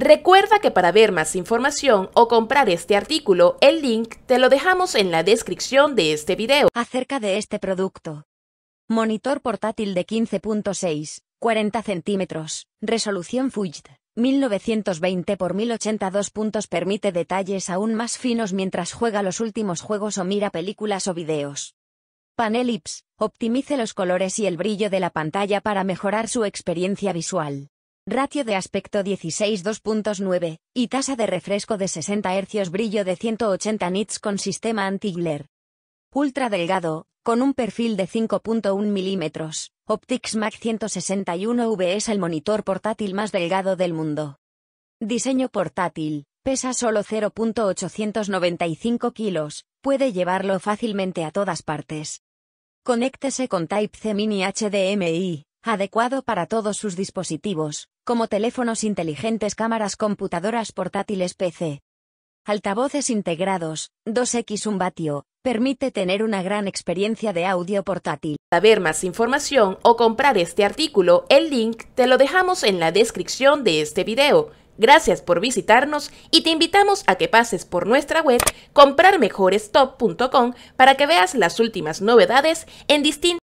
Recuerda que para ver más información o comprar este artículo, el link te lo dejamos en la descripción de este video. Acerca de este producto. Monitor portátil de 15.6, 40 centímetros, resolución Full 1920 x 1082 puntos permite detalles aún más finos mientras juega los últimos juegos o mira películas o videos. Panel IPS, optimice los colores y el brillo de la pantalla para mejorar su experiencia visual ratio de aspecto 16 2.9, y tasa de refresco de 60 Hz brillo de 180 nits con sistema anti-glare. Ultra delgado, con un perfil de 5.1 mm, Optics Mac 161V es el monitor portátil más delgado del mundo. Diseño portátil, pesa solo 0.895 kilos, puede llevarlo fácilmente a todas partes. Conéctese con Type-C Mini HDMI, adecuado para todos sus dispositivos, como teléfonos inteligentes, cámaras, computadoras portátiles, PC. Altavoces integrados, 2x 1 batio permite tener una gran experiencia de audio portátil. Para ver más información o comprar este artículo, el link te lo dejamos en la descripción de este video. Gracias por visitarnos y te invitamos a que pases por nuestra web comprarmejorestop.com para que veas las últimas novedades en distintos